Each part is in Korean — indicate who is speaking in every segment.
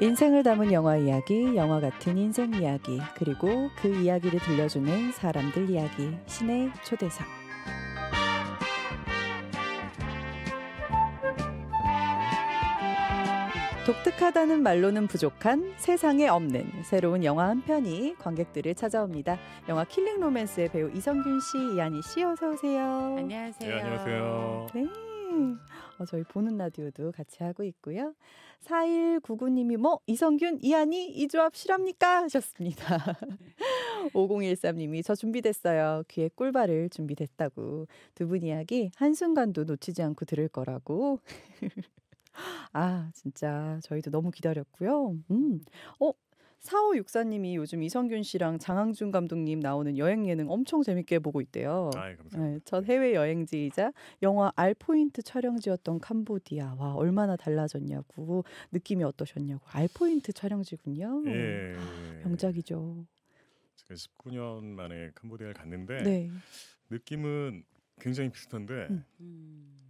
Speaker 1: 인생을 담은 영화 이야기, 영화 같은 인생 이야기, 그리고 그 이야기를 들려주는 사람들 이야기, 신의 초대상 독특하다는 말로는 부족한 세상에 없는 새로운 영화 한 편이 관객들을 찾아옵니다. 영화 킬링 로맨스의 배우 이성균 씨, 이한희 씨 어서 오세요. 안녕하세요. 네, 안녕하세요. 네. 어, 저희 보는 라디오도 같이 하고 있고요. 4199님이 뭐 이성균, 이한이 이 조합 실합니까? 하셨습니다. 5013님이 저 준비됐어요. 귀에 꿀발을 준비됐다고. 두 분 이야기 한순간도 놓치지 않고 들을 거라고. 아, 진짜 저희도 너무 기다렸고요. 음. 어, 4564님이 요즘 이성균 씨랑 장항준 감독님 나오는 여행 예능 엄청 재밌게 보고 있대요. 아이, 네, 첫 해외 여행지이자 영화 알포인트 촬영지였던 캄보디아. 와, 얼마나 달라졌냐고. 느낌이 어떠셨냐고. 알포인트 촬영지군요. 예. 예, 예. 명작이죠.
Speaker 2: 제가 19년 만에 캄보디아를 갔는데 네. 느낌은 굉장히 비슷한데 음. 음.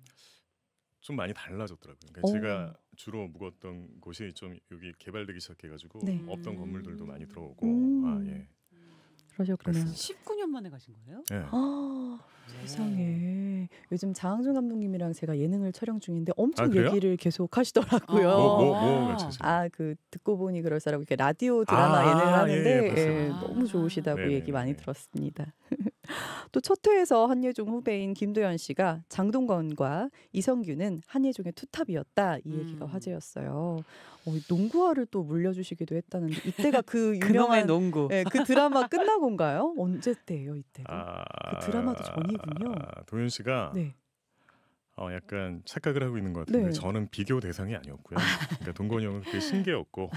Speaker 2: 좀 많이 달라졌더라고요. 그러니까 제가 어. 주로 묵었던 곳이 좀 여기 개발되기 시작해가지고 네. 없던 건물들도 많이 들어오고 음. 아 예.
Speaker 1: 그러셨군요. 19년 만에 가신 거예요? 네. 아, 세상에. 네. 요즘 장항준 감독님이랑 제가 예능을 촬영 중인데 엄청 아, 얘기를 계속 하시더라고요. 아, 뭐, 뭐, 뭐 아, 그 듣고 보니 그럴싸라고 이렇게 라디오 드라마 아, 예능을 예, 하는데 예, 예, 너무 좋으시다고 네, 얘기 많이 들었습니다. 또첫 회에서 한예종 후배인 김도연 씨가 장동건과 이성균은 한예종의 투탑이었다 이 얘기가 음. 화제였어요. 어, 농구화를 또 물려주시기도 했다는 이때가 그 유명한 농구. 네, 그 드라마 끝나고인가요? 언제 때예요 이때
Speaker 2: 아, 그 드라마도 전이군요. 아, 도연 씨가 네. 어, 약간 착각을 하고 있는 것 같은데 네. 저는 비교 대상이 아니었고요. 그러니까 동건이 형은 그 신기했고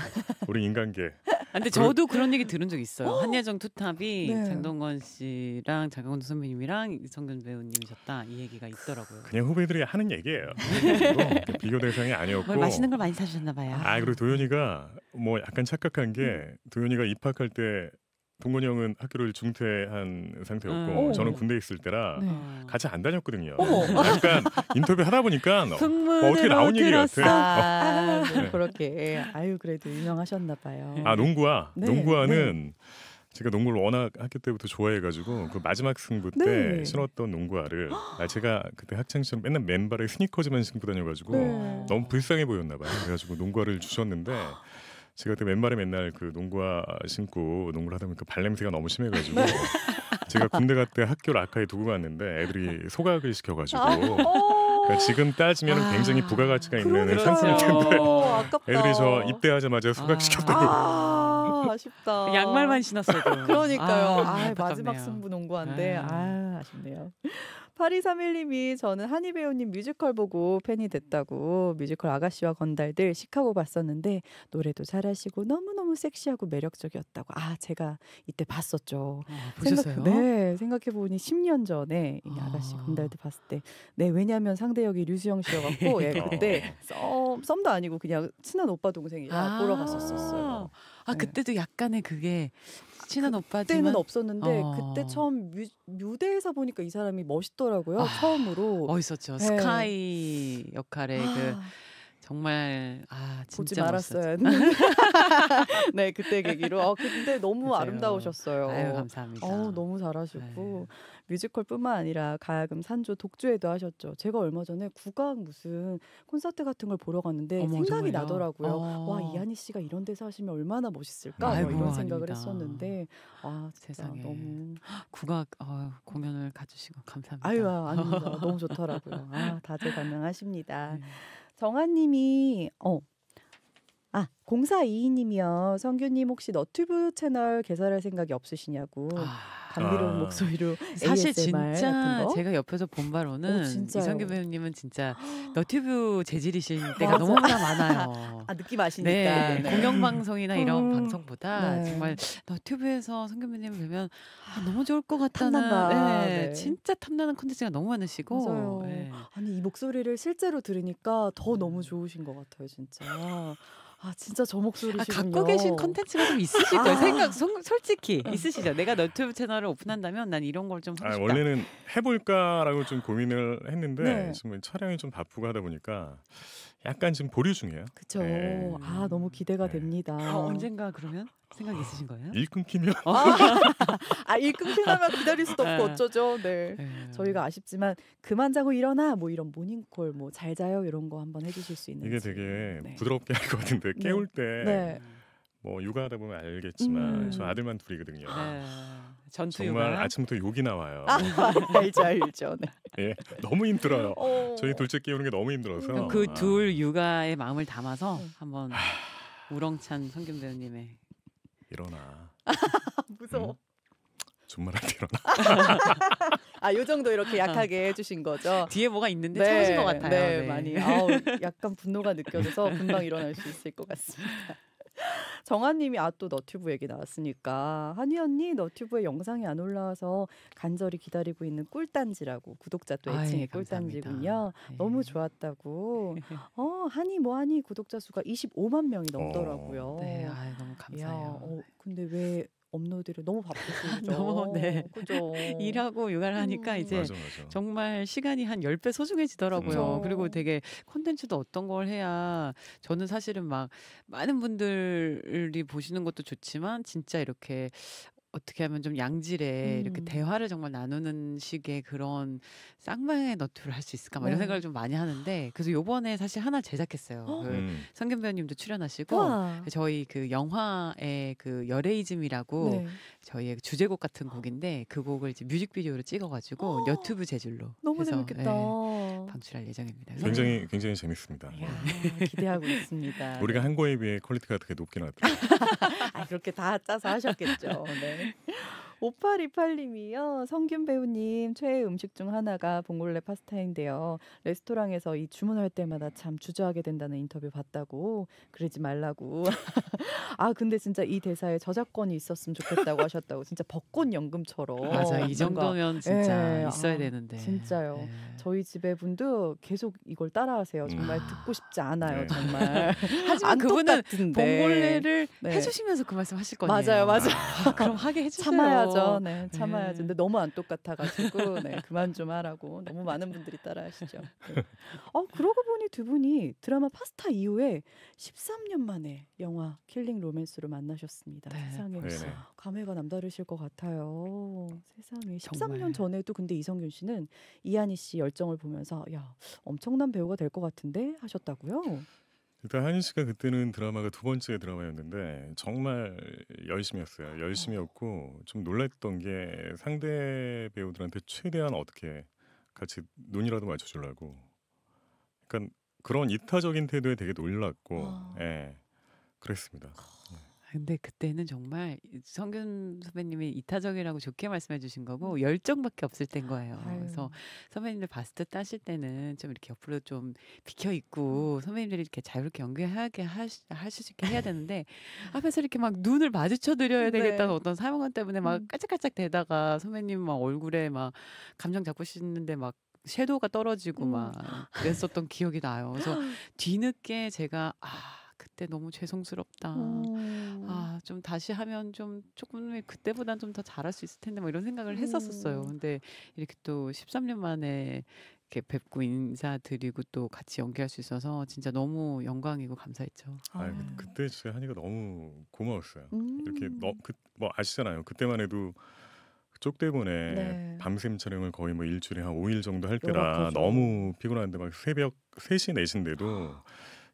Speaker 2: 우리 인간계 아, 근데 저도 그런
Speaker 3: 얘기 들은 적 있어요. 어? 한예정 투탑이 네. 장동건 씨랑 장강원 선배님이랑 이성균 배우님이셨다 이 얘기가 있더라고요.
Speaker 2: 그냥 후배들이 하는 얘기예요. 네. 비교 대상이 아니었고. 뭘 맛있는
Speaker 3: 걸 많이 사주셨나 봐요. 아
Speaker 2: 그리고 도현이가 뭐 약간 착각한 게 음. 도현이가 입학할 때 동건이 형은 학교를 중퇴한 상태였고 음. 저는 군대 에 있을 때라 네. 같이 안 다녔거든요. 아, 약간 인터뷰 하다 보니까 어, 뭐 어떻게 나온 얘기 같아. 아,
Speaker 1: 그렇게 예, 아유 그래도 유명하셨나 봐요. 아 농구와 네. 농구와는
Speaker 2: 네. 제가 농구를 워낙 학교 때부터 좋아해가지고 그 마지막 승부 때 네. 신었던 농구화를 아, 제가 그때 학창 시절 맨날 맨발에 스니커즈만 신고 다녀가지고 너무 불쌍해 보였나 봐요. 그래가지고 농구화를 주셨는데. 제가 그때 맨발에 맨날 그 농구화 신고 농구를 하다 보니까 발냄새가 너무 심해가지고 제가 군대 갈때 학교를 아까에 두고 갔는데 애들이 소각을 시켜가지고 아, 그러니까 지금 따지면 아, 굉장히 부가가치가 있는 상품일 텐데 애들이 저 입대하자마자 소각시켰다고
Speaker 1: 아, 쉽다 그 양말만 신었어도 그러니까요 아, 아 마지막 승부 농구한데 네. 아 아쉽네요 8231님이 저는 한희 배우님 뮤지컬 보고 팬이 됐다고 뮤지컬 아가씨와 건달들 시카고 봤었는데 노래도 잘하시고 너무너무 섹시하고 매력적이었다고. 아, 제가 이때 봤었죠. 아, 보셨어요? 생각, 네, 생각해보니 10년 전에 이 아. 아가씨 아. 건달들 봤을 때. 네, 왜냐하면 상대역이 류수영 씨여갖고 예, 어. 그때 썸, 썸도 아니고 그냥 친한 오빠 동생이 아. 보러 갔었었어요. 아, 네. 그때도 약간의 그게 친한 오빠지만 그때는 없었는데 어. 그때 처음 뮤, 대에서 보니까 이 사람이 멋있더라고요. 아, 처음으로 어있었죠 네.
Speaker 3: 스카이 역할의 그 아. 그 정말 아 진짜 보지 말았어야 했는데
Speaker 1: 네 그때 계기로 어 근데 너무 맞아 아름다우셨어요. 아유 감사합니다. 어 너무 잘하셨고 아유. 네. 뮤지컬뿐만 아니라 가야금 산조 독주회도 하셨죠. 제가 얼마 전에 국악 무슨 콘서트 같은 걸 보러 갔는데 어머, 생각이 정말요? 나더라고요. 어. 와 이하늬 씨가 이런 데서 하시면 얼마나 멋있을까 아이고, 이런 생각을 아닙니다. 했었는데 아 세상에 너무 국악 어, 공연을 가주시고 감사합니다. 아유 아, 아닙니다. 너무 좋더라고요. 아 다재다능하십니다. 네. 정아님이 어 아, 공사 이인님이요 성규님 혹시 너튜브 채널 개설할 생각이 없으시냐고. 아, 감미로운 아. 목소리로 사실 ASMR 진짜 제가 옆에서 본 바로는 오, 이성규
Speaker 3: 배우님은 진짜 너튜브 재질이신 때가 너무나 많아요. 아 느낌 아시니까 네, 네. 공영 방송이나 음. 이런 방송보다 네. 정말 너튜브에서 성규 배우님 보면 아, 너무 좋을 것 같다는 네, 네. 진짜
Speaker 1: 탐나는 콘텐츠가 너무 많으시고 네. 아니 이 목소리를 실제로 들으니까 더 너무 음. 좋으신 것 같아요 진짜. 아 진짜 저목소리 아, 갖고 계신 컨텐츠가 좀 있으시죠. 실 아. 생각
Speaker 3: 소, 솔직히 있으시죠. 내가 너튜브 채널을 오픈한다면 난 이런 걸좀 아, 원래는
Speaker 2: 해볼까라고 좀 고민을 했는데 네. 지 촬영이 좀 바쁘고 하다 보니까 약간 지금 보류 중이에요.
Speaker 1: 그렇죠. 네. 아 너무 기대가 네. 됩니다. 아, 언젠가 그러면 생각
Speaker 2: 있으신 거예요? 일 끊기면 아일 아, 끊기면 기다릴 수도 없고 네. 어쩌죠. 네. 네.
Speaker 1: 저희가 아쉽지만 그만 자고 일어나 뭐 이런 모닝콜 뭐 잘 자요 이런 거
Speaker 2: 한번 해주실 수 있는 이게 되게 네. 부드럽게 할 것 같은데 깨울 때. 뭐 육아하다 보면 알겠지만 음. 저 아들만 둘이거든요.
Speaker 3: 네. 전투 정말 육아?
Speaker 2: 아침부터 욕이 나와요. 아,
Speaker 3: 알죠, 알죠. 네.
Speaker 2: 예, 너무 힘들어요. 어. 저희 둘째 깨우는 게 너무 힘들어서 그둘 그
Speaker 3: 아. 육아의 마음을 담아서 음. 한번 우렁찬 성균 배우님의
Speaker 2: 일어나. 무서워. 음? 준말한테 일어나.
Speaker 1: 아, 요 정도 이렇게 약하게 해주신 거죠. 뒤에 뭐가 있는데 네, 참으신 것 같아요. 네, 네. 많이. 아우, 약간 분노가 느껴져서 금방 일어날 수 있을 것 같습니다. 정한님이 아 또 너튜브 얘기 나왔으니까 한희 언니 너튜브에 영상이 안 올라와서 간절히 기다리고 있는 꿀단지라고 구독자 또 애칭이 꿀단지군요. 네. 너무 예. 좋았다고. 어 한이 뭐하니 구독자 수가 25만 명이 넘더라고요. 어, 네, 아 너무 감사해요. 야, 어, 근데 왜 업로드를 너무 바쁘시죠.
Speaker 3: 너무 네. 그죠. 일하고 육아를 하니까 음. 이제 맞아, 맞아. 정말 시간이 한 10배 소중해지더라고요. 음. 그리고 되게 콘텐츠도 어떤 걸 해야 저는 사실은 막 많은 분들이 보시는 것도 좋지만 진짜 이렇게 어떻게 하면 좀 양질의 이렇게 음. 대화를 정말 나누는 식의 그런 쌍방의 너트를할 수 있을까 막 이런 생각을 어. 좀 많이 하는데 그래서 요번에 사실 하나 제작했어요. 어. 그 음. 성균배우님도 출연하시고 우와. 그 저희 그 영화의 그 열애이즘이라고 네. 저희의 그 주제곡 같은 곡인데 그 곡을 이제 뮤직비디오로 찍어가지고 어. 유튜브 제줄로 너무 해서, 재밌겠다. 네, 방출할 예정입니다. 굉장히
Speaker 2: 굉장히 재밌습니다. 이야,
Speaker 1: 기대하고 있습니다. 우리가 네.
Speaker 2: 한 거에 비해 퀄리티가 되게 높긴 하더라고요.
Speaker 1: 아, 그렇게 다 짜서 하셨겠죠. 네. ね 5828님이요. 성균 배우님 최애 음식 중 하나가 봉골레 파스타인데요. 레스토랑에서 이 주문할 때마다 참 주저하게 된다는 인터뷰 봤다고 그러지 말라고. 아 근데 진짜 이 대사에 저작권이 있었으면 좋겠다고 하셨다고 진짜 벚꽃 연금처럼. 맞아 이 정도면 예, 진짜 예, 있어야 아, 되는데. 진짜요. 예. 저희 집에 분도 계속 이걸 따라하세요. 음. 정말 듣고 싶지 않아요. 네. 정말. 하지만 그분은 봉골레를 네. 해주시면서 그 말씀하실 거예요. 맞아요, 맞아요. 아, 그럼 하게 해주세요. 참아야 참아야죠. 네, 네, 참아야죠. 근데 너무 안 똑같아가지고 네, 그만 좀 하라고 너무 많은 분들이 따라하시죠. 네. 어 그러고 보니 두 분이 드라마 파스타 이후에 13년 만에 영화 킬링 로맨스로 만나셨습니다. 네. 세상에 네. 감회가 남다르실 것 같아요. 세상에 13년 정말. 전에도 근데 이성균 씨는 이한희 씨 열정을 보면서 야 엄청난 배우가 될 것 같은데 하셨다고요?
Speaker 2: 일단 한희 씨가 그때는 드라마가 두 번째 드라마였는데 정말 열심히 했어요. 열심히 했고 좀 놀랬던 게 상대 배우들한테 최대한 어떻게 같이 눈이라도 맞춰주려고. 그러니까 그런 이타적인 태도에 되게 놀랐고, 아. 예, 그랬습니다.
Speaker 3: 근데 그때는 정말 성균 선배님이 이타적이라고 좋게 말씀해 주신 거고 음. 열정밖에 없을 땐 거예요. 아유. 그래서 선배님들 바스트 따실 때는 좀 이렇게 옆으로 좀 비켜 있고 음. 선배님들이 이렇게 자유롭게 연기하게 하시, 하실 수 있게 해야 되는데 앞에서 이렇게 막 눈을 마주쳐 드려야 네. 되겠다는 네. 어떤 사명감 때문에 막 까짝까짝 음. 대다가 선배님 막 얼굴에 막 감정 잡고 싶는데막 섀도우가 떨어지고 음. 막 그랬었던 기억이 나요. 그래서 뒤늦게 제가 아 그때 너무 죄송스럽다. 어. 아, 좀 다시 하면 좀 조금 그때보단 좀 더 잘할 수 있을 텐데 뭐 이런 생각을 음. 했었었어요. 근데 이렇게 또 13년 만에 이렇게 뵙고 인사드리고 또 같이 연기할 수 있어서 진짜 너무 영광이고 감사했죠.
Speaker 2: 아, 그, 그때 진짜 하니까 너무 고마웠어요. 음. 이렇게 너, 그, 뭐 아시잖아요. 그때만 해도 쪽대본에 네. 밤샘 촬영을 거의 뭐 일주일에 한 5일 정도 할 때라 그렇죠. 너무 피곤한데 막 새벽 3시 4시인데도 아.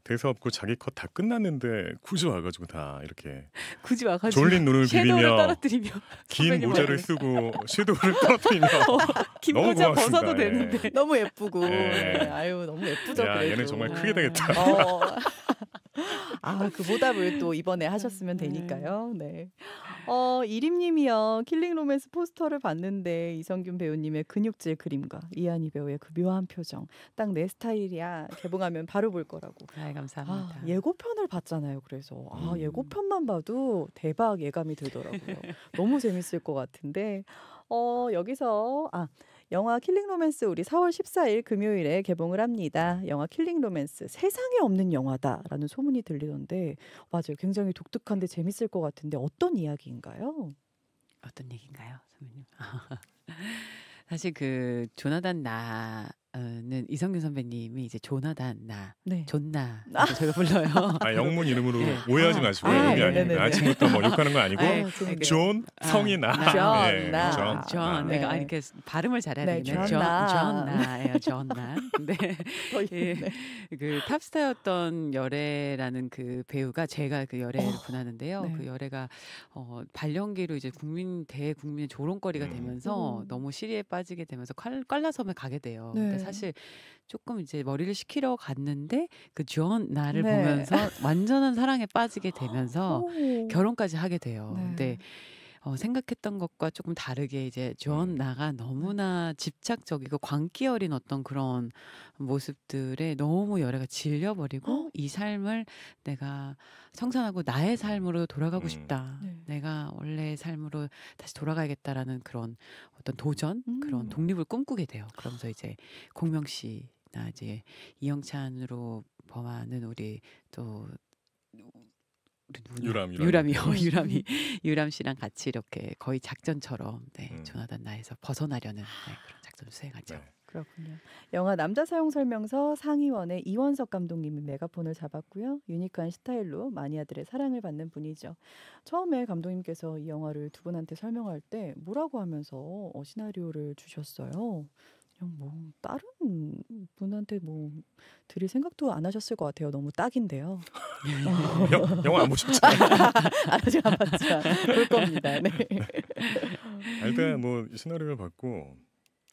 Speaker 2: 대사 없고 자기 컷 다 끝났는데 굳이 와가지고 다 이렇게 굳이
Speaker 3: 와가지고 졸린 눈을 비비며 떨어뜨리며 긴 모자를
Speaker 2: 쓰고 섀도우를 떨어뜨리며 어, 긴 너무 모자 고맙습니다. 벗어도 예. 되는데
Speaker 1: 예. 너무 예쁘고 예. 예. 아유 너무 예쁘죠.
Speaker 2: 야, 그래도. 얘는 정말 크게 음. 되겠다. 어.
Speaker 1: 아, 그 보답을 또 이번에 하셨으면 네. 되니까요. 네. 어, 이림님이요. 킬링 로맨스 포스터를 봤는데 이성균 배우님의 근육질 그림과 이한희 배우의 그 묘한 표정. 딱 내 스타일이야. 개봉하면 바로 볼 거라고. 아, 감사합니다. 아, 예고편을 봤잖아요. 그래서 아, 음. 예고편만 봐도 대박 예감이 들더라고요. 너무 재밌을 것 같은데. 어, 여기서 아 영화 킬링 로맨스 우리 4월 14일 금요일에 개봉을 합니다. 영화 킬링 로맨스 세상에 없는 영화다라는 소문이 들리던데 맞아요. 굉장히 독특한데 재밌을 것 같은데 어떤 이야기인가요?
Speaker 3: 어떤 얘기인가요, 선배님? 사실 그 조나단 나는 이성균 선배님이 이제 조나단 나 네. 존나
Speaker 2: 아. 저희가 불러요. 아, 영문 이름으로 네. 오해하지 아. 마시고 아, 여기 아, 예. 아닙니다. 아침부터 뭐 욕하는 거 아니고 아, 존 아, 성이 나. 존나. 존. 예, 내가 아니 네. 그
Speaker 3: 발음을 잘해야 네, 되겠네. 존나. 존나예요. 존나. 근데 그 탑스타였던 열애라는 그 배우가 제가 그 열애를 오. 어. 분하는데요. 네. 그 열애가 어, 발령기로 이제 국민 대국민의 조롱거리가 음. 되면서 음. 너무 시리에 빠지게 되면서 깔라섬에 가게 돼요. 그러니까 음. 사실 조금 이제 머리를 식히러 갔는데 그 주원 나를 네. 보면서 완전한 사랑에 빠지게 되면서 결혼까지 하게 돼요. 네. 근데 어, 생각했던 것과 조금 다르게 이제 주원나가 네. 네. 너무나 집착적이고 광기 어린 어떤 그런 모습들에 너무 열애가 질려버리고 이 삶을 내가 청산하고 나의 삶으로 돌아가고 음. 싶다. 네. 내가 원래의 삶으로 다시 돌아가야겠다라는 그런 어떤 도전, 음. 그런 독립을 꿈꾸게 돼요. 그러면서 이제 공명 씨나 이제 이영찬으로 범하는 우리 또
Speaker 2: 누구 유람, 유람. 유람이요 유람이
Speaker 1: 유람 씨랑 같이 이렇게 거의 작전처럼 네 음. 조나단 나에서 벗어나려는 네, 그런 작전 을 수행하죠. 네. 그렇군요. 영화 남자 사용 설명서 상의원의 이원석 감독님이 메가폰을 잡았고요. 유니크한 스타일로 마니아들의 사랑을 받는 분이죠. 처음에 감독님께서 이 영화를 두 분한테 설명할 때 뭐라고 하면서 어, 시나리오를 주셨어요? 그냥 뭐 다른 분한테 뭐 드릴 생각도 안 하셨을 것 같아요. 너무 딱인데요. 영, 영화 안 보셨잖아요. 아직 안 봤지만 볼 겁니다. 네. 아, 일단 뭐 시나리오를 봤고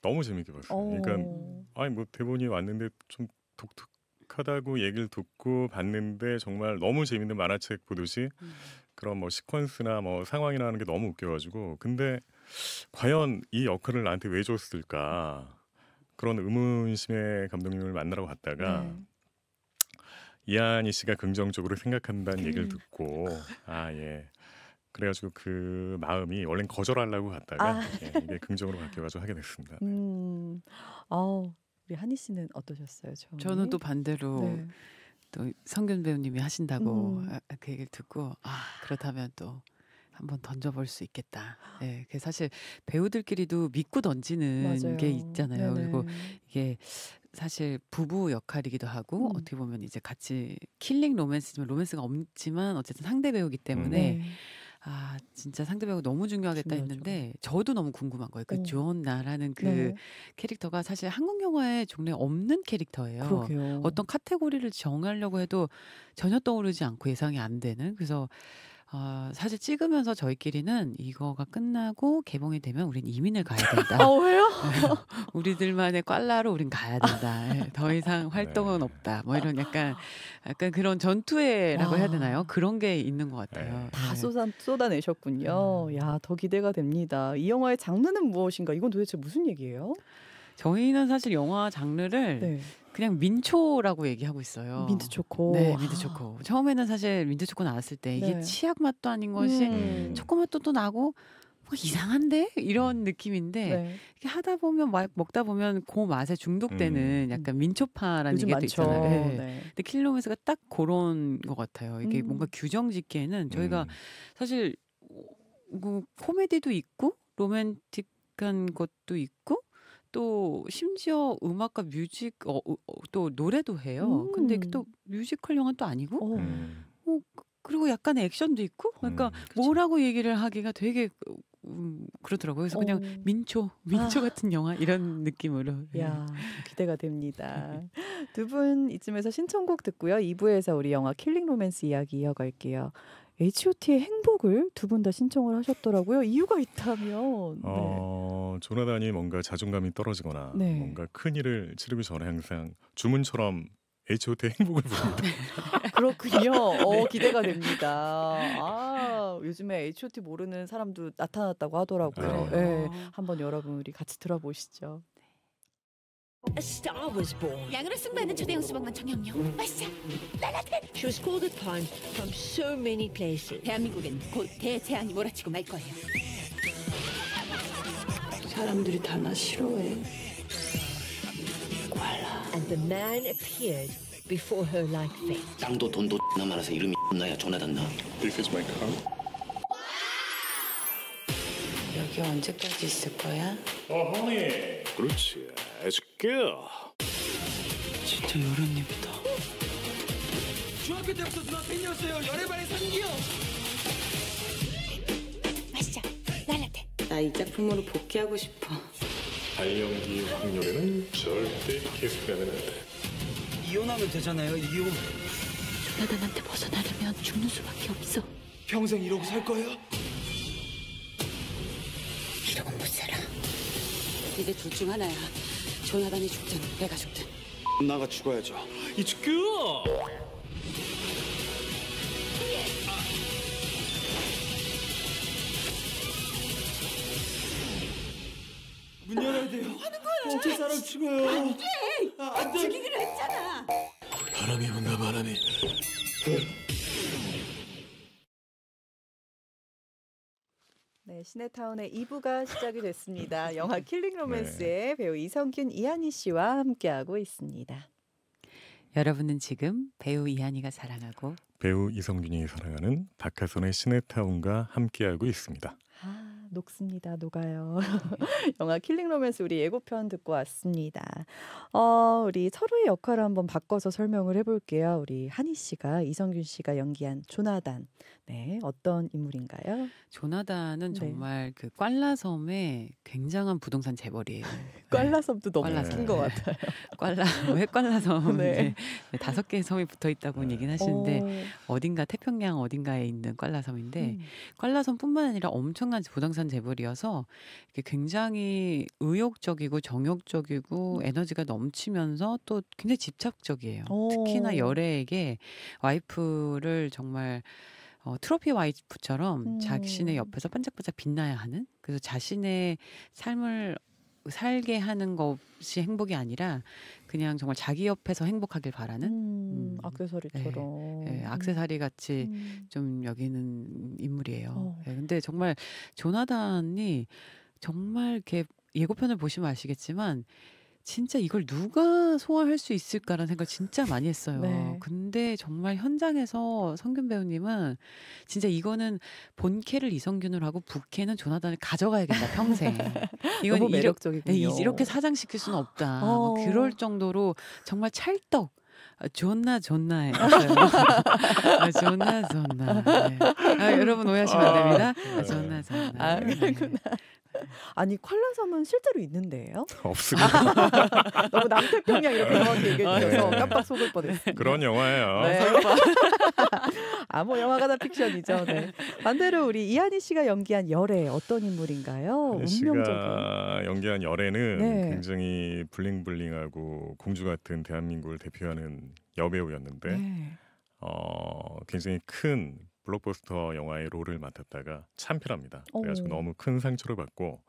Speaker 2: 너무 재밌게 봤어요. 어... 그러니까 아니 뭐 대본이 왔는데 좀 독특하다고 얘기를 듣고 봤는데 정말 너무 재밌는 만화책 보듯이 음. 그런 뭐 시퀀스나 뭐 상황이라는 게 너무 웃겨가지고 근데 과연 이 역할을 나한테 왜 줬을까 그런 의문심의 감독님을 만나러 갔다가 네. 이하니 씨가 긍정적으로 생각한다는 얘기를 음. 듣고 아 예. 그래가지고 그 마음이 원래 거절하려고 갔다가 아. 예, 이게 긍정으로 바뀌어가지고 하게 됐습니다. 네.
Speaker 1: 음, 어 우리 한희 씨는 어떠셨어요? 처음에? 저는 또 반대로 네.
Speaker 3: 또 성균 배우님이 하신다고 음. 그 얘기를 듣고 아 그렇다면 또 한번 던져볼 수 있겠다. 예, 네, 사실 배우들끼리도 믿고 던지는 맞아요. 게 있잖아요. 네네. 그리고 이게 사실 부부 역할이기도 하고 음. 어떻게 보면 이제 같이 킬링 로맨스지만 로맨스가 없지만 어쨌든 상대 배우기 때문에 음. 네. 아 진짜 상대 배우 너무 중요하겠다 중요하죠. 했는데 저도 너무 궁금한 거예요. 그존 네. 나라는 그 네. 캐릭터가 사실 한국 영화에 종래 없는 캐릭터예요. 그러게요. 어떤 카테고리를 정하려고 해도 전혀 떠오르지 않고 예상이 안 되는 그래서 어, 사실 찍으면서 저희끼리는 이거가 끝나고 개봉이 되면 우린 이민을 가야 된다. 어, 왜요? 네. 우리들만의 꽐라로 우린 가야 된다. 예, 더 이상 네. 활동은 네. 없다. 뭐 이런
Speaker 1: 약간 약간 그런 전투에라고 해야 아. 되나요?
Speaker 3: 그런 게 있는 것 같아요. 네. 네. 다
Speaker 1: 쏟아, 쏟아내셨군요. 음. 야, 더 기대가 됩니다. 이 영화의 장르는 무엇인가? 이건 도대체 무슨 얘기예요?
Speaker 3: 저희는 사실 영화 장르를 그냥 민초라고 얘기하고 있어요. 민트 초코. 네, 아. 민트 초코. 처음에는 사실 민트 초코 나왔을 때 이게 네. 치약 맛도 아닌 것이 음. 음. 초코 맛도 또 나고 뭐 이상한데 이런 느낌인데 네. 이렇게 하다 보면 막 먹다 보면 그 맛에 중독되는 음. 약간 민초파라는 얘기도 많죠. 있잖아요. 네. 네. 근데 킬로미스가 딱 그런 것 같아요. 이게 음. 뭔가 규정짓기에는 저희가 음. 사실 뭐 코미디도 있고 로맨틱한 것도 있고 또 심지어 음악과 뮤직 어, 어, 어 또 노래도 해요. 음. 근데 또 음. 뮤지컬 영화 또 아니고. 어. 음. 어, 그, 그리고 약간 액션도 있고. 그러니까 음,
Speaker 1: 뭐라고 얘기를 하기가 되게
Speaker 3: 음, 그렇더라고요. 그래서 그냥 어. 민초, 민초 아. 같은 영화 이런 느낌으로. 예. 야
Speaker 1: 기대가 됩니다. 음. 두분 이쯤에서 신청곡 듣고요. 2부에서 우리 영화 킬링 로맨스 이야기 이어갈게요. H.O.T의 행복을 두 분 다 신청을 하셨더라고요. 이유가 있다면. 어, 네.
Speaker 2: 어, 조나단이 뭔가 자존감이 떨어지거나 네. 뭔가 큰 일을 치르기 전에 항상 주문처럼 H.O.T 행복을 부릅니다.
Speaker 1: 그렇군요. 네. 어, 기대가 됩니다. 아, 요즘에 H.O.T 모르는 사람도 나타났다고 하더라고요. 예. 네. 아. 한번 여러분 우리 같이 들어보시죠. A star was born. 양으로 승부하는 초대형 수박만 청염료. 맛있어. 날아간. She was called upon from so many places. 대한민국엔 곧
Speaker 3: 대재앙이 몰아치고 말 거예요. 사람들이 다 나 싫어해.
Speaker 1: 꽐라. And the man appeared before her like
Speaker 2: fate. 땅도 돈도 나 말아서 이름이 나야 조나단 나. This is my car.
Speaker 3: 여기 언제까지 있을 거야?
Speaker 2: 어허니. 그렇지. Let's go. 진짜 여련님니다 중학교 때부터 누나 팬이었어요. 열애발의 산기요. 맛있죠?
Speaker 3: 날라대나 이 작품으로 복귀하고 싶어.
Speaker 2: 발연기 확률에는 절대 기술가는 안 돼.
Speaker 3: 이혼하면 되잖아요, 이혼. 조나단한테 벗어나려면 죽는 수밖에 없어. 평생 이러고 살 거예요? 이러고 못 살아. 이게 둘중 하나야. 조나단이 죽든 내가 죽든 나가 죽어야죠. 이치큐!
Speaker 2: 문 열어야 돼요. 뭐 하는 거야? 진짜 사람 죽어요. 아, 안 돼! 안 죽이기로 했잖아. 바람이 온다 바람이.
Speaker 1: 네, 시네타운의 2부가 시작이 됐습니다. 영화 킬링 로맨스의 네. 배우 이성균, 이한희 씨와 함께하고 있습니다.
Speaker 3: 여러분은 지금
Speaker 1: 배우 이한희가 사랑하고
Speaker 2: 배우 이성균이 사랑하는 박하선의 시네타운과 함께하고 있습니다.
Speaker 1: 녹습니다. 녹아요. 음. 영화 킬링 로맨스 우리 예고편 듣고 왔습니다. 어, 우리 서로의 역할을 한번 바꿔서 설명을 해볼게요. 우리 한희 씨가 이성균 씨가 연기한 조나단. 네, 어떤 인물인가요?
Speaker 3: 조나단은 네. 정말 네. 그 꽐라섬의 굉장한 부동산 재벌이에요. 꽐라섬도 네. 너무 꽐라섬. 웃긴 것 네. 같아요. 꽐라 왜 꽐라섬 네. 이 다섯 개의 섬이 붙어 있다고 얘기는 하시는데 오. 어. 어딘가 태평양 어딘가에 있는 꽐라섬인데 음. 꽐라섬뿐만 아니라 엄청난 부동산 자선 재벌이어서 굉장히 의욕적이고 정욕적이고 음. 에너지가 넘치면서 또 굉장히 집착적이에요. 오. 어. 특히나 열애에게 와이프를 정말 어, 트로피 와이프처럼 음. 자신의 옆에서 반짝반짝 빛나야 하는 그래서 자신의 삶을 살게 하는 것이 행복이 아니라 그냥 정말 자기 옆에서 행복하길 바라는 음,
Speaker 1: 음. 악세사리처럼 네,
Speaker 3: 네, 악세사리 같이 음. 좀 여기는 인물이에요. 어. 네, 근데 정말 조나단이 정말 이렇게 예고편을 보시면 아시겠지만 진짜 이걸 누가 소화할 수 있을까라는 생각 진짜 많이 했어요. 네. 근데 정말 현장에서 성균 배우님은 진짜 이거는 본캐를 이성균을 하고 부캐는 조나단을 가져가야겠다 평생. 이건 네, 매력적이군요. 이렇게, 이렇게 사장시킬 수는 없다. 어. 뭐 그럴 정도로 정말 찰떡 아, 존나 존나해. 아,
Speaker 1: 존나 존나. 네. 아, 여러분 오해하시면 안 됩니다. 아, 네. 아 존나 존나. 아, 네. 그렇구나. 아니 콜라섬은 실제로 있는데요?
Speaker 2: 없습니다. 너무 남태평양 이렇게 네. 정확히 얘기해 네. 서 깜빡 속을 뻔했어요. 그런 영화예요. 네. 네.
Speaker 1: 아뭐 영화가 다 픽션이죠. 네. 반대로 우리 이한희 씨가 연기한 열애 어떤 인물인가요? 운명적인.
Speaker 2: 연기한 열애는 네. 굉장히 블링블링하고 공주 같은 대한민국을 대표하는 여배우였는데 네. 어, 굉장히 큰 블록버스터 영화의 롤을 맡았다가 참패합니다. 그래가 너무 큰 상처를 받고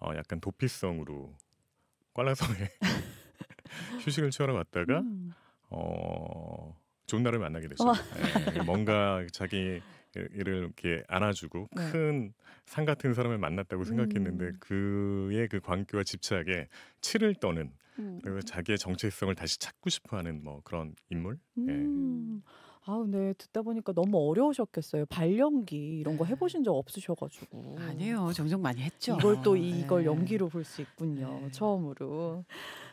Speaker 2: 어, 약간 도피성으로 꽈라성에 휴식을 취하러 갔다가 음. 어, 좋은 날을 만나게 됐죠. 어. 네, 뭔가 자기 이를 이렇게 안아주고 네. 큰상 같은 사람을 만났다고 생각했는데 음. 그의 그 광기와 집착에 치를 떠는 음. 그래서 자기의 정체성을 다시 찾고 싶어하는 뭐 그런 인물.
Speaker 1: 네. 아우 네. 듣다 보니까 너무 어려우셨겠어요. 발연기 이런 거해 네. 보신 적 없으셔 가지고. 아니에요. 정정 많이 했죠. 이걸 또 네. 이걸 네. 연기로 볼 수 있군요. 처음으로.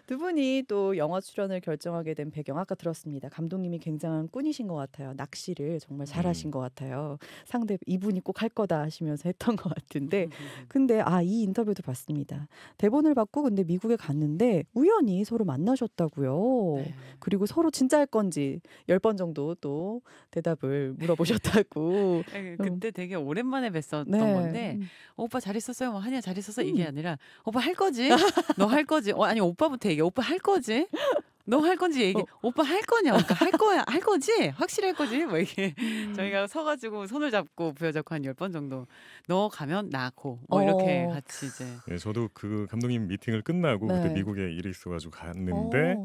Speaker 1: 두 분이 또 영화 출연을 결정하게 된 배경 아까 들었습니다. 감독님이 굉장한 꾼이신 것 같아요. 낚시를 정말 잘하신 음. 것 같아요. 상대 이분이 꼭 할 거다 하시면서 했던 것 같은데 근데 아 이 인터뷰도 봤습니다. 대본을 받고 근데 미국에 갔는데 우연히 서로 만나셨다고요. 네. 그리고 서로 진짜 할 건지 열 번 정도 또 대답을 물어보셨다고. 예, 음. 그때
Speaker 3: 되게 오랜만에 뵀었던 네. 건데 음. 오빠 잘 있었어요? 뭐 하냐 잘 있었어? 음. 이게 아니라 오빠 할 거지? 너 할 거지? 어, 아니 오빠부터 얘기 오빠 할 거지? 너 할 건지 얘기. 어. 오빠 할 거냐? 그러니까 할 거야. 할 거지? 확실할 거지? 뭐 이게 음. 저희가 서 가지고 손을 잡고 부여잡고 한 열 번 정도 너 가면 나고. 뭐 어. 이렇게 같이 이제.
Speaker 2: 네, 저도 그 감독님 미팅을 끝나고 네. 그때 미국에 일이 있어 가지고 갔는데 어.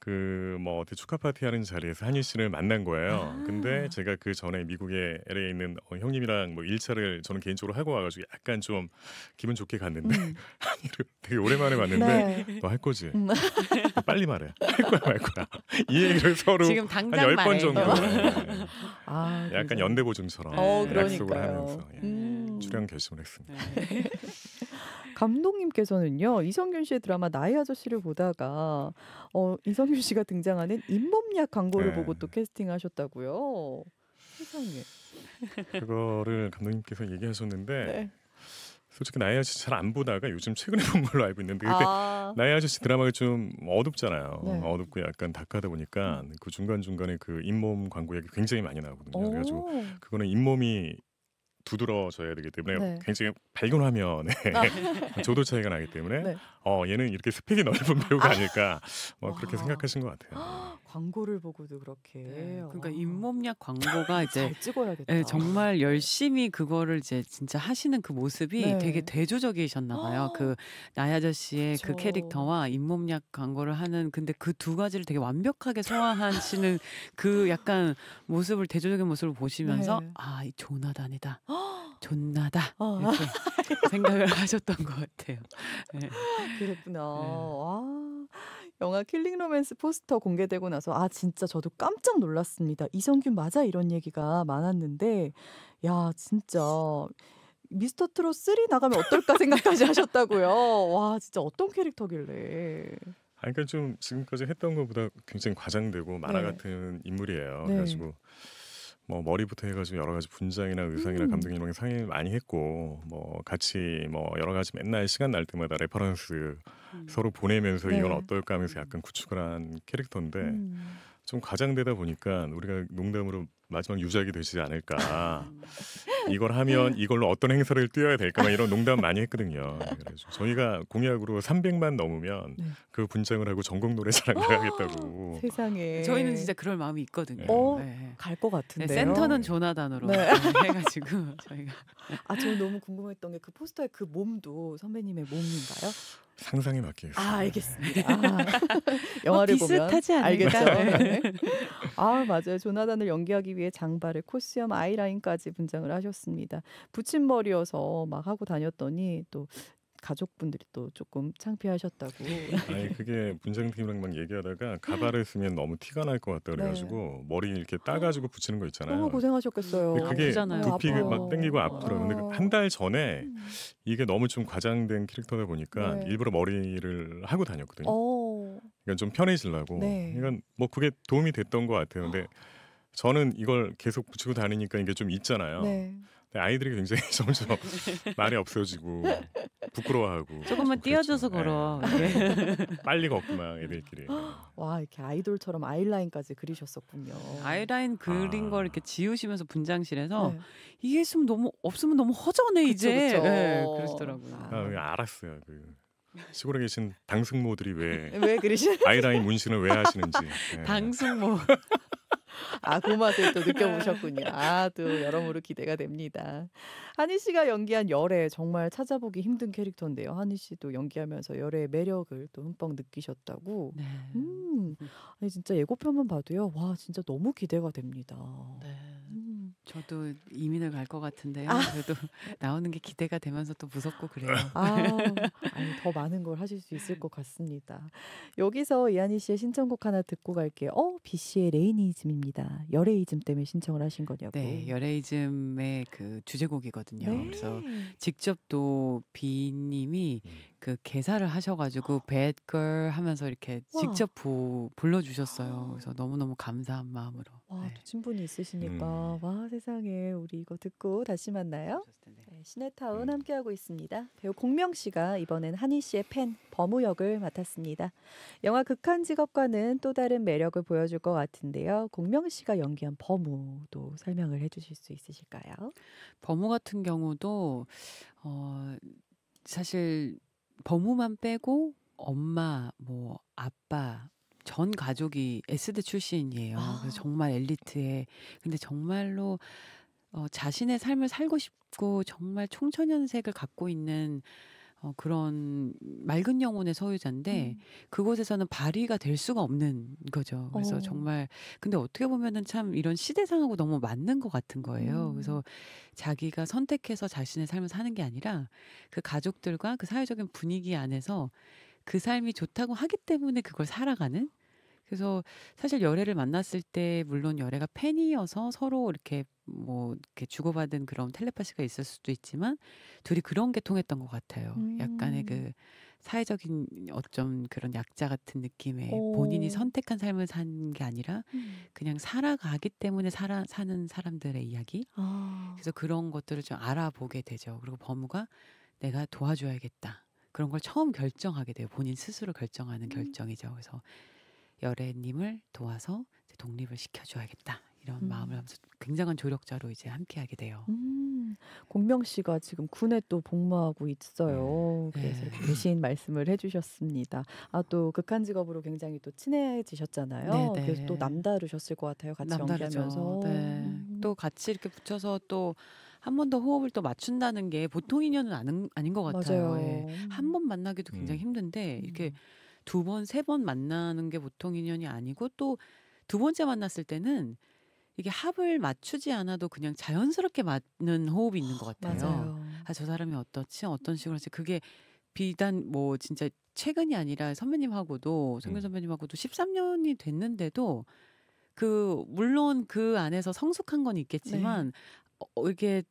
Speaker 2: 그뭐 어디 축하 파티 하는 자리에서 한일 씨를 만난 거예요. 아. 근데 제가 그 전에 미국에 LA에 있는 어, 형님이랑 뭐 일차를 저는 개인적으로 하고 와가지고 약간 좀 기분 좋게 갔는데 음. 한일을 되게 오랜만에 봤는데 네. 너할 뭐 거지? 음. 아, 빨리 말해. 할 거야 말 거야. 이 얘기를 서로 지금 한 당장 10번 정도. 네. 아, 약간 진짜. 연대보증처럼 어, 약속을 그러니까요. 하면서 예. 음. 출연 결심을 했습니다. 네.
Speaker 1: 감독님께서는요 이성균 씨의 드라마 나의 아저씨를 보다가 어 이성 김선율 씨가 등장하는 잇몸약 광고를 네. 보고 또 캐스팅하셨다고요. 세상에.
Speaker 2: 그거를 감독님께서 얘기하셨는데 네. 솔직히 나의 아저씨 잘 안 보다가 요즘 최근에 본 걸로 알고 있는데 그때 아. 나의 아저씨 드라마가 좀 어둡잖아요. 네. 어둡고 약간 다크하다 보니까 음. 그 중간 중간에 그 잇몸 광고 얘기 굉장히 많이 나오거든요. 오. 그래가지고 그거는 잇몸이 두드러져야 되기 때문에 네. 굉장히 발견하면 아. 조도 차이가 나기 때문에 네. 어 얘는 이렇게 스펙이 넓은 배우가 아. 아닐까 뭐 그렇게 생각하신 것
Speaker 1: 같아요. 광고를 보고도
Speaker 3: 그렇게. 네, 그러니까 잇몸약 광고가 이제 찍어야겠다. 예, 네, 정말
Speaker 2: 열심히 그거를
Speaker 3: 이제 진짜 하시는 그 모습이 네. 되게 대조적이셨나 봐요. 그 나야저 씨의 그 캐릭터와 잇몸약 광고를 하는 근데 그 두 가지를 되게 완벽하게 소화하시는 그 약간 모습을 대조적인 모습을 보시면서 네. 아이 조나단이다. 존나다
Speaker 1: 어. 이렇게 생각을 하셨던 것 같아요. 네. 그랬구나. 네. 아, 영화 킬링 로맨스 포스터 공개되고 나서 아 진짜 저도 깜짝 놀랐습니다. 이성균 맞아 이런 얘기가 많았는데 야 진짜 미스터 트롯 3 나가면 어떨까 생각까지 하셨다고요. 와 진짜 어떤 캐릭터길래?
Speaker 2: 아니 그러니까 까좀 지금까지 했던 것보다 굉장히 과장되고 네. 만화 네. 같은 인물이에요. 네. 그래가지고. 뭐 머리부터 해가지고 여러 가지 분장이나 의상이나 음. 감독 이런 게 상의를 많이 했고 뭐 같이 뭐 여러 가지 맨날 시간 날 때마다 레퍼런스 음. 서로 보내면서 네. 이건 어떨까 하면서 약간 구축을 한 캐릭터인데 음. 좀 과장되다 보니까 우리가 농담으로 마지막 유작이 되지 않을까. 음. 이걸 하면 네. 이걸로 어떤 행사를 뛰어야 될까 이런 농담 많이 했거든요. 그래서 저희가 공약으로 300만 넘으면 네. 그 분장을 하고 전국 노래자랑 나가겠다고. 아,
Speaker 3: 세상에. 저희는 진짜 그럴 마음이 있거든요. 어, 네. 갈것 같은데. 네, 센터는 조나단으로 네. 네, 해가지고 저희가.
Speaker 1: 아, 저는 너무 궁금했던 게 그 포스터의 그 몸도 선배님의 몸인가요? 상상에 맡기겠습니다. 아, 알겠습니다. 아, 뭐 영화를 보면 비슷하지 않을까? 알겠죠. 아, 맞아요. 조나단을 연기하기 위해 위해 장발에 코스염 아이라인까지 분장을 하셨습니다. 붙임머리여서 막 하고 다녔더니 또 가족분들이 또 조금 창피하셨다고. 아니
Speaker 2: 그게 분장팀이랑만 얘기하다가 가발을 쓰면 너무 티가 날 것 같다 그래가지고 네. 머리 이렇게 따가지고 붙이는 거 있잖아요. 너무
Speaker 1: 고생하셨겠어요. 그게 두피 그 막
Speaker 2: 땡기고 아프라. 근데 그 한달 전에 이게 너무 좀 과장된 캐릭터다 보니까 네. 일부러 머리를 하고 다녔거든요. 오. 어. 그러니까 좀 편해지려고. 네. 그러뭐 그러니까 그게 도움이 됐던 것 같아요. 근데 어. 저는 이걸 계속 붙이고 다니니까 이게 좀 있잖아요. 네. 아이들이 굉장히 점점 말이 없어지고 부끄러워하고 조금만 띄워줘서 그렇죠. 걸어 네. 네. 빨리 걷구나 애들끼리
Speaker 1: 와 이렇게 아이돌처럼 아이라인까지 그리셨었군요 아이라인
Speaker 3: 그린 아. 걸 이렇게 지우시면서 분장실에서 네. 이게 있으면 너무 없으면 너무 허전해 이제 그쵸. 네, 그러시더라고요
Speaker 2: 아, 아 알았어요 그 시골에 계신 당승모들이 왜, 왜 그리시 아이라인 문신을 왜 하시는지 네.
Speaker 1: 당승모 아, 그 맛을 또 네. 느껴보셨군요. 아, 또 여러모로 기대가 됩니다. 한희 씨가 연기한 열애 정말 찾아보기 힘든 캐릭터인데요. 한희 씨도 연기하면서 열애의 매력을 또 흠뻑 느끼셨다고. 네. 음, 아니 진짜 예고편만 봐도요. 와, 진짜 너무 기대가 됩니다. 네.
Speaker 3: 저도 이민을 갈 것 같은데요. 아. 그래도 나오는 게 기대가 되면서 또 무섭고 그래요. 아, 네. 아니, 더 많은 걸 하실 수 있을
Speaker 1: 것 같습니다. 여기서 이한희 씨의 신청곡 하나 듣고 갈게요. 어, B 씨의 레이니즘입니다. 열애이즘 때문에 신청을 하신 거냐고. 네,
Speaker 3: 열애이즘의그 주제곡이거든요. 네. 그래서 직접 또 B 님이 그 개사를 하셔가지고 bad girl 하면서 이렇게 와. 직접 보, 불러주셨어요. 그래서 아. 너무너무 감사한
Speaker 1: 마음으로. 와, 네. 친분이 있으시니까. 음. 와, 세상에. 우리 이거 듣고 다시 만나요. 네, 시네타운 음. 함께하고 있습니다. 배우 공명 씨가 이번엔 한희 씨의 팬, 범우 역을 맡았습니다. 영화 극한 직업과는 또 다른 매력을 보여줄 것 같은데요. 공명 씨가 연기한 범우도 설명을 해주실 수 있으실까요? 범우 같은
Speaker 3: 경우도, 어, 사실 범우만 빼고 엄마, 뭐, 아빠, 전 가족이 S대 출신이에요. 아. 그래서 정말 엘리트에 근데 정말로 어, 자신의 삶을 살고 싶고 정말 총천연색을 갖고 있는 어, 그런 맑은 영혼의 소유자인데 음. 그곳에서는 발휘가 될 수가 없는 거죠. 그래서 오. 어. 정말 근데 어떻게 보면은 참 이런 시대상하고 너무 맞는 것 같은 거예요. 음. 그래서 자기가 선택해서 자신의 삶을 사는 게 아니라 그 가족들과 그 사회적인 분위기 안에서 그 삶이 좋다고 하기 때문에 그걸 살아가는 그래서 사실 열애를 만났을 때 물론 열애가 팬이어서 서로 이렇게 뭐 이렇게 주고받은 그런 텔레파시가 있을 수도 있지만 둘이 그런 게 통했던 것 같아요. 음. 약간의 그 사회적인 어쩜 그런 약자 같은 느낌의 오. 본인이 선택한 삶을 산 게 아니라 음. 그냥 살아가기 때문에 살아 사는 사람들의 이야기. 아. 그래서 그런 것들을 좀 알아보게 되죠. 그리고 범무가 내가 도와줘야겠다. 그런 걸 처음 결정하게 돼요. 본인 스스로 결정하는 음. 결정이죠. 그래서 열애님을 도와서 독립을 시켜줘야겠다 이런 음. 마음을 하면서 굉장한 조력자로 이제 함께하게 돼요. 음,
Speaker 1: 공명 씨가 지금 군에 또 복무하고 있어요. 네. 그래서 네. 대신 말씀을 해주셨습니다. 아 또 극한 직업으로 굉장히 또 친해지셨잖아요. 네네. 네. 그래서 또 남다르셨을 것 같아요. 같이 연기하면서 네. 음.
Speaker 3: 또 같이 이렇게 붙여서 또 한 번 더 호흡을 또 맞춘다는 게 보통 인연은 아닌, 아닌 것 같아요. 예. 한번 음. 만나기도 굉장히 음. 힘든데 이렇게. 음. 두 번, 세 번 만나는 게 보통 인연이 아니고 또 두 번째 만났을 때는 이게 합을 맞추지 않아도 그냥 자연스럽게 맞는 호흡이 있는 것 아, 같아요. 아, 저 사람이 어떻지? 어떤 식으로 하지 그게 비단 뭐 진짜 최근이 아니라 선배님하고도 성균 네. 선배님하고도 13년이 됐는데도 그 물론 그 안에서 성숙한 건 네. 있겠지만 네. 어, 이게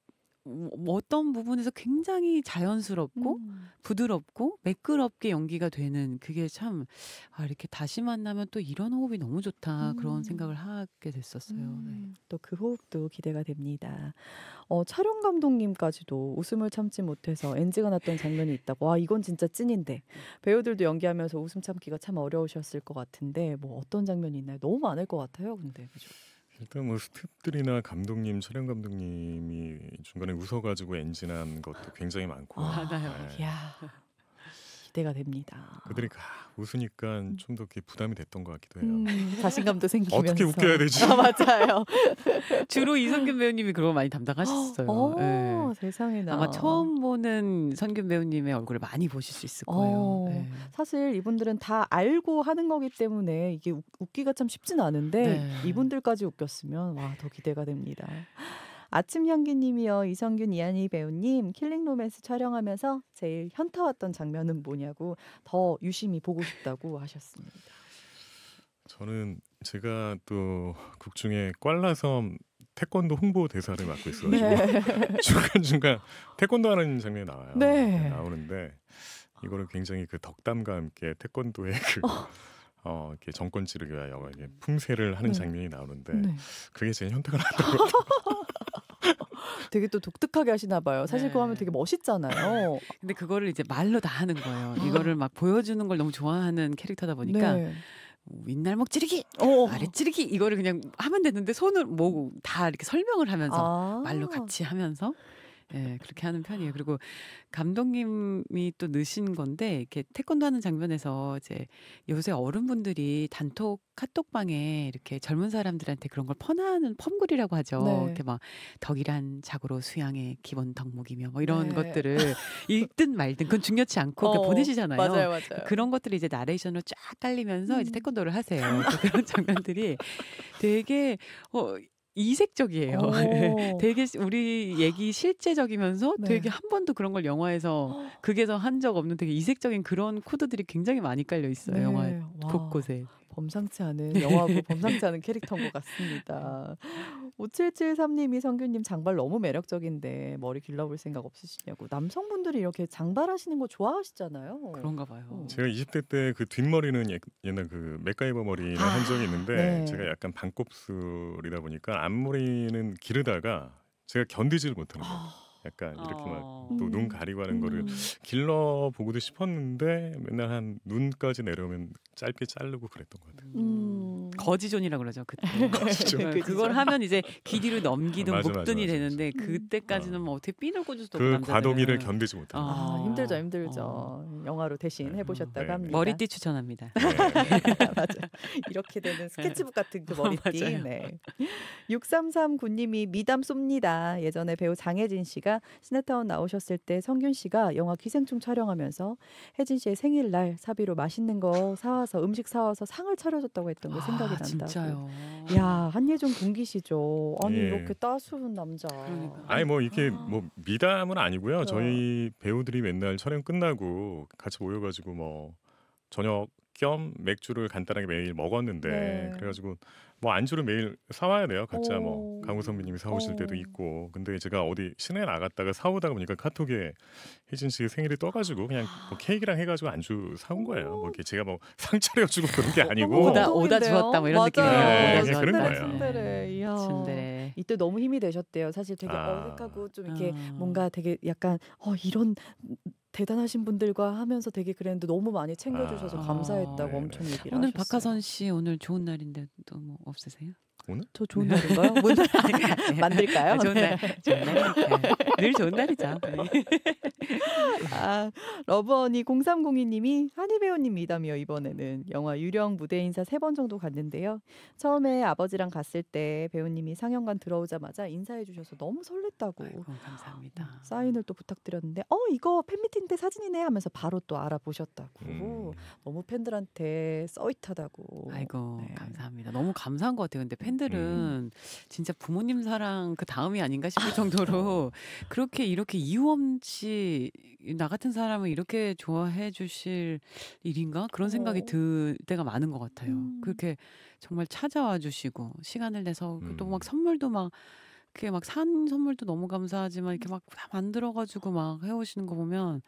Speaker 3: 뭐, 뭐 어떤 부분에서 굉장히 자연스럽고 음. 부드럽고 매끄럽게 연기가 되는 그게 참 아, 이렇게 다시 만나면 또 이런 호흡이 너무 좋다 음. 그런 생각을 하게
Speaker 1: 됐었어요. 네. 음. 네. 또그 호흡도 기대가 됩니다. 어, 촬영 감독님까지도 웃음을 참지 못해서 엔지가 났던 장면이 있다고 와 이건 진짜 찐인데 배우들도 연기하면서 웃음 참기가 참 어려우셨을 것 같은데 뭐 어떤 장면이 있나요? 너무 많을 것 같아요, 근데 그죠?
Speaker 2: 일단 뭐 스탭들이나 감독님, 촬영 감독님이 중간에 웃어가지고 엔진한 것도 굉장히 많고. 아, 맞아요. 네.
Speaker 1: 야. 기대가 됩니다.
Speaker 2: 그들이 그, 아, 웃으니까 음. 좀더 부담이 됐던 것 같기도 해요. 음, 자신감도 생기면서 어떻게 웃겨야 되지? 아, 맞아요. 주로 이선균 배우님이 그걸 많이 담당하셨어요. 어, 네.
Speaker 1: 세상에나 아마 처음
Speaker 3: 보는 선균 배우님의 얼굴을 많이 보실 수 있을
Speaker 1: 거예요. 어, 네. 사실 이분들은 다 알고 하는 거기 때문에 이게 웃기가 참 쉽진 않은데 네. 이분들까지 웃겼으면 와더 기대가 됩니다. 아침 향기님이요. 이성균 이한희 배우님 킬링 로맨스 촬영하면서 제일 현타 왔던 장면은 뭐냐고 더 유심히 보고 싶다고 하셨습니다.
Speaker 2: 저는 제가 또 국중에 꽐라섬 태권도 홍보 대사를 맡고 있어가지고 네. 중간 중간 태권도 하는 장면이 나와요. 네. 네. 나오는데 이거를 굉장히 그 덕담과 함께 태권도의 그 어. 어, 이렇게 정권 찌르기와 여러 이게 품새를 하는 네. 장면이 나오는데 네. 그게 제일 현타가 났던 것 같아요. 되게 또 독특하게 하시나 봐요.
Speaker 1: 사실 네. 그거 하면 네. 되게 멋있잖아요.
Speaker 3: 근데 그거를 이제 말로 다 하는 거예요. 아. 이거를 막 보여주는 걸 너무 좋아하는 캐릭터다 보니까 네. 윗날목 찌르기, 어어. 어. 아래 찌르기 이거를 그냥 하면 되는데 손을 뭐 다 이렇게 설명을 하면서 아. 말로 같이 하면서 예, 그렇게 하는 편이에요. 그리고 감독님이 또느신 건데 이렇게 태권도 하는 장면에서 이제 요새 어른분들이 단톡 카톡방에 이렇게 젊은 사람들한테 그런 걸 퍼나는 펌글이라고 하죠. 네. 이렇게 막 덕이란 자고로 수양의 기본 덕목이며 뭐 이런 네. 것들을 읽든 말든 그건 중요치 않고 어, 보내시잖아요. 맞아요, 맞아요. 뭐 그런 것들이 이제 나레이션으로 쫙 깔리면서 음. 이제 태권도를 하세요. 그런 장면들이 되게 어 이색적이에요. 어. 되게 우리 얘기 실제적이면서 네. 되게 한 번도 그런 걸 영화에서 극에서 한 적 없는 되게 이색적인 그런 코드들이 굉장히
Speaker 1: 많이 깔려 있어요. 네. 영화 곳곳에. 범상치 않은 네. 영화고 범상치 않은 캐릭터인 것 같습니다. 5773님이 성규님 장발 너무 매력적인데 머리 길러볼 생각 없으시냐고 남성분들이 이렇게 장발하시는 거 좋아하시잖아요. 그런가 봐요. 어.
Speaker 2: 제가 20대 때 그 뒷머리는 예, 옛날 그 맥가이버 머리를 아, 한 적이 있는데 네. 제가 약간 반곱슬이다 보니까 앞머리는 기르다가 제가 견디질 못하는 거예요. 아. 약간 이렇게 막 또눈 어. 음. 가리고 하는 거를 음. 길러 보고도 싶었는데 맨날 한 눈까지 내려오면 짧게 자르고 그랬던 것 같아요. 음. 거지존이라 고 그러죠. 그때. 네, 거지존. 그걸 하면 이제 귀뒤로 넘기든 아, 맞아, 목든이 맞아, 되는데
Speaker 3: 맞아. 음.
Speaker 1: 그때까지는 뭐 어떻게 삐을 꽂을 수도 없고 그 과도기를 견디지 못한다. 아, 아, 힘들죠, 힘들죠. 어. 영화로 대신 네. 해보셨다고 네. 합니다. 머리띠 추천합니다. 네. 맞아. 이렇게 되는 네. 스케치북 같은 그 머리띠. 어, 네. 633 군님이 미담 쏩니다. 예전에 배우 장혜진 씨가 시네타운 나오셨을 때 성균 씨가 영화 기생충 촬영하면서 혜진 씨의 생일날 사비로 맛있는 거 사와서 음식 사와서 상을 차려줬다고 했던 거 생각이 잘한다고. 아, 진짜요. 아. 야 한예종 군기시죠 아니 예. 이렇게 따스한 남자.
Speaker 2: 아니 뭐 이렇게 아. 뭐 미담은 아니고요. 네. 저희 배우들이 맨날 촬영 끝나고 같이 모여가지고 뭐 저녁 겸 맥주를 간단하게 매일 먹었는데 네. 그래가지고 뭐 안주를 매일 사와야 돼요. 각자 뭐 오. 뭐 강우선배님이 사오실 오. 때도 있고. 근데 제가 어디 시내 나갔다가 사오다 가 보니까 카톡에 혜진 씨 생일이 떠가지고 그냥 뭐 케이크랑 해가지고 안주 사 온 거예요. 뭐 이렇게 제가 뭐상 차려주고 그런 게 아니고 오다 오다 주었다 뭐 이런 느낌이에요. 네, 오다 그런 거예요.
Speaker 1: 츤데레, 이야. 츤데레. 이때 너무 힘이 되셨대요. 사실 되게 아. 어색하고 좀 이렇게 아. 뭔가 되게 약간 어 이런 대단하신 분들과 하면서 되게 그랬는데 너무 많이 챙겨주셔서 아. 감사했다고 네, 엄청 얘기를 하셨어요.
Speaker 3: 박하선 씨 오늘 좋은 날인데 또뭐 없으세요? 오늘? 저 좋은 네. 날인가요? 뭔 만들까요? 아, 좋은 날. 네. 좋은 날.
Speaker 1: 네. 늘 좋은 날이죠. 아, 러버니 0302님이 한희 배우님 이담이요 이번에는 영화 유령 무대 인사 세 번 정도 갔는데요. 처음에 아버지랑 갔을 때 배우님이 상영관 들어오자마자 인사해 주셔서 너무 설렜다고. 아이고, 감사합니다. 음, 사인을 또 부탁드렸는데 어 이거 팬미팅 때 사진이네 하면서 바로 또 알아보셨다고. 음. 너무 팬들한테 써있다다고. 아이고 네. 감사합니다. 너무 감사한 것 같아요. 근데 팬 팬들은
Speaker 3: 음. 진짜 부모님 사랑 그 다음이 아닌가 싶을 정도로 그렇게 이렇게 이유 없이 나 같은 사람을 이렇게 좋아해 주실 일인가 그런 생각이 어. 들 때가 많은 것 같아요. 음. 그렇게 정말 찾아와 주시고 시간을 내서 그 음. 또막 선물도 막 그게 막 산 선물도 너무 감사하지만 이렇게 막다 만들어가지고 막 해오시는 거 보면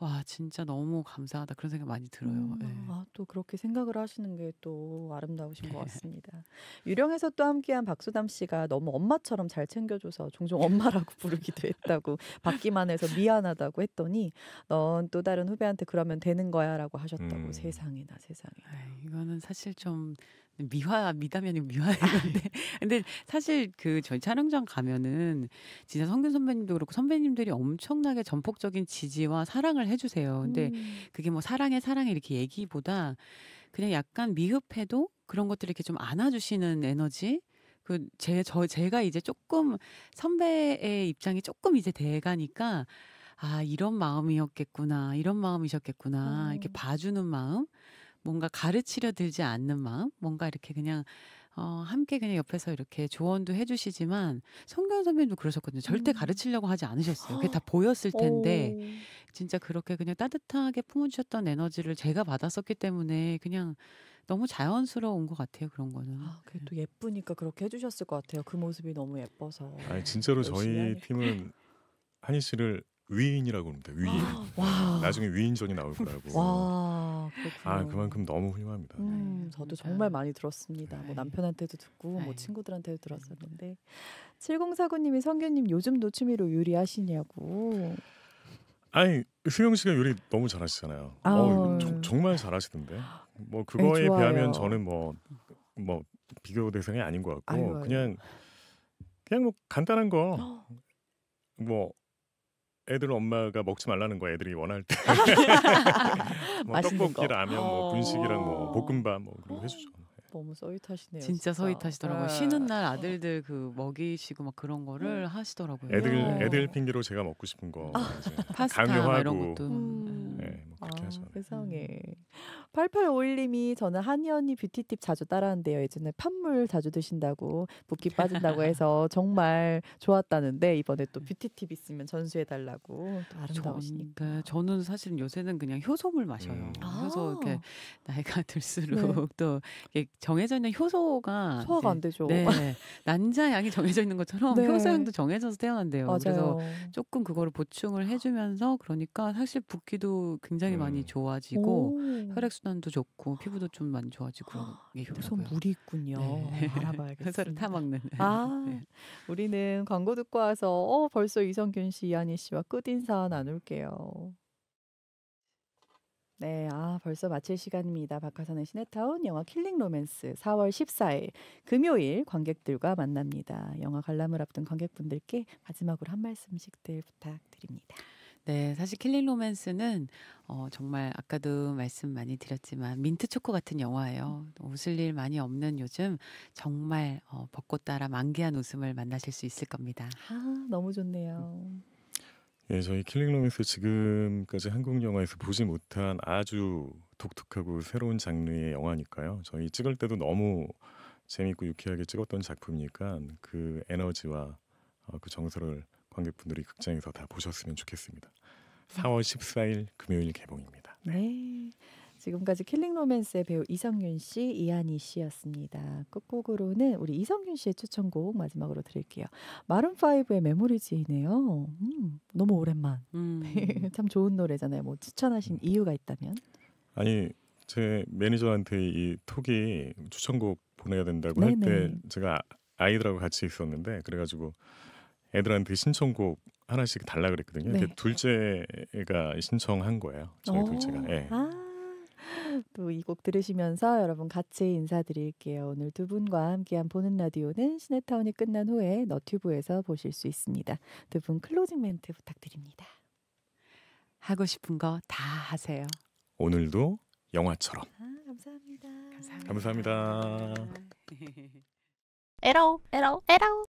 Speaker 3: 와 진짜 너무 감사하다 그런 생각 많이 들어요. 음,
Speaker 1: 네. 예. 아또 그렇게 생각을 하시는 게 또 아름다우신 네. 것 같습니다. 유령에서 또 함께한 박수담 씨가 너무 엄마처럼 잘 챙겨줘서 종종 엄마라고 부르기도 했다고 받기만 해서 미안하다고 했더니 넌 또 다른 후배한테 그러면 되는 거야라고 하셨다고 음. 세상에나 세상에. 이거는 사실 좀 미화 미담이 미화인데 아, 예.
Speaker 3: 근데 사실 그 저희 촬영장 가면은 진짜 성균 선배님도 그렇고 선배님들이 엄청나게 전폭적인 지지와 사랑을 해주세요. 근데 음. 그게 뭐사랑의 사랑해 이렇게 얘기보다 그냥 약간 미흡해도 그런 것들을 이렇게 좀 안아주시는 에너지 그 제 저 제가 이제 조금 선배의 입장이 조금 이제 돼가니까 아 이런 마음이었겠구나 이런 마음이셨겠구나 음. 이렇게 봐주는 마음 뭔가 가르치려 들지 않는 마음, 뭔가 이렇게 그냥 어, 함께 그냥 옆에서 이렇게 조언도 해주시지만 성경 선배님도 그러셨거든요. 절대 음. 가르치려고 하지 않으셨어요. 그게 다 보였을 텐데 진짜 그렇게 그냥 따뜻하게 품어주셨던 에너지를 제가 받았었기 때문에 그냥 너무 자연스러운 것 같아요 그런 거는. 아,
Speaker 1: 그래도 네. 예쁘니까 그렇게 해주셨을 것 같아요. 그 모습이 너무 예뻐서. 아니
Speaker 2: 진짜로 저희 팀은 한희 씨를 위인이라고 합니다. 위인. 아, 와. 나중에 위인전이 나올 거라고.
Speaker 1: 와, 그렇구나. 아
Speaker 2: 그만큼 너무 훌륭합니다.
Speaker 1: 음, 네, 저도 정말 많이 들었습니다. 뭐 네. 남편한테도 듣고 뭐 네. 친구들한테도 들었었는데 7049님이 성규님 요즘노 취미로 요리하시냐고.
Speaker 2: 아니 수영 씨가 요리 너무 잘하시잖아요. 아, 어, 저, 정말 잘하시던데. 뭐 그거에 네, 비하면 저는 뭐뭐 뭐 비교 대상이 아닌 것 같고 아유, 아유. 그냥 그냥 뭐 간단한 거. 뭐 애들 엄마가 먹지 말라는 거야 애들이 원할 때. 뭐 떡볶이, 라면, 뭐 분식이랑 뭐 어. 볶음밥 뭐 그런 거 해주죠. 어. 네.
Speaker 1: 너무 서윗하시네요. 진짜, 진짜. 서윗하시더라고요. 아. 네. 쉬는 날
Speaker 3: 아들들 그 먹이시고 막 그런 거를 음. 하시더라고요. 애들 네. 애들
Speaker 2: 핑계로 제가 먹고 싶은 거 아. 파스타 강요하고. 이런 것도. 음.
Speaker 1: 네. 뭐 아, 그렇게 아, 해서. 세상에. 음. 8851님이 저는 한의언니 뷰티팁 자주 따라하는데요 예전에 판물 자주 드신다고 붓기 빠진다고 해서 정말 좋았다는데 이번에 또 뷰티팁 있으면 전수해 달라고 또 아름다우시니까.
Speaker 3: 전, 네, 저는 사실 요새는 그냥 효소물 마셔요. 음. 효소 아. 이렇게 나이가 들수록 네. 또 정해져 있는 효소가 소화가 이안 되죠. 네, 난자 양이 정해져 있는 것처럼 네. 효소양도 정해져서 태어난대요. 맞아요. 그래서 조금 그거를 보충을 해주면서 그러니까 사실 붓기도 그 굉장히 음. 많이 좋아지고 오. 혈액순환도 좋고 피부도 좀 많이 좋아지고 그래서 아, 물이 있군요.
Speaker 1: 네. 알아봐야겠어요. 회사를 타먹는. 아, 네. 우리는 광고 듣고 와서 어, 벌써 이성균 씨, 이한희 씨와 끝인사 나눌게요. 네, 아 벌써 마칠 시간입니다. 박하선의 시네타운 영화 킬링 로맨스 4월 14일 금요일 관객들과 만납니다. 영화 관람을 앞둔 관객분들께 마지막으로 한 말씀씩들 부탁드립니다.
Speaker 3: 네, 사실 킬링 로맨스는 어, 정말 아까도 말씀 많이 드렸지만 민트 초코 같은 영화예요. 음. 웃을 일 많이 없는 요즘 정말 어, 벚꽃 따라 만개한 웃음을 만나실 수 있을 겁니다.
Speaker 1: 아, 너무 좋네요. 음.
Speaker 2: 예, 저희 킬링 로맨스 지금까지 한국 영화에서 보지 못한 아주 독특하고 새로운 장르의 영화니까요. 저희 찍을 때도 너무 재밌고 유쾌하게 찍었던 작품이니까 그 에너지와 어, 그 정서를 관객분들이 극장에서 다 보셨으면 좋겠습니다. 4월 14일 금요일 개봉입니다.
Speaker 1: 네. 지금까지 킬링 로맨스의 배우 이성윤 씨, 이한희 씨였습니다. 끝곡으로는 우리 이성윤 씨의 추천곡 마지막으로 드릴게요. 마룬 5의 메모리즈이네요. 음, 너무 오랜만. 음. 참 좋은 노래잖아요. 뭐 추천하신 음. 이유가 있다면?
Speaker 2: 아니 제 매니저한테 이 톡이 추천곡 보내야 된다고 할 때 제가 아이들하고 같이 있었는데 그래가지고 애들한테 신청곡 하나씩 달라 그랬거든요. 네. 둘째가 신청한 거예요. 저희 오. 둘째가. 네.
Speaker 1: 아. 또이 곡 들으시면서 여러분 같이 인사드릴게요. 오늘 두 분과 함께한 보는 라디오는 시네타운이 끝난 후에 너튜브에서 보실 수 있습니다. 두 분 클로징 멘트 부탁드립니다. 하고 싶은 거 다 하세요.
Speaker 2: 오늘도 영화처럼.
Speaker 1: 아, 감사합니다. 감사합니다. 감사합니다.
Speaker 3: 에러
Speaker 2: 에러 에러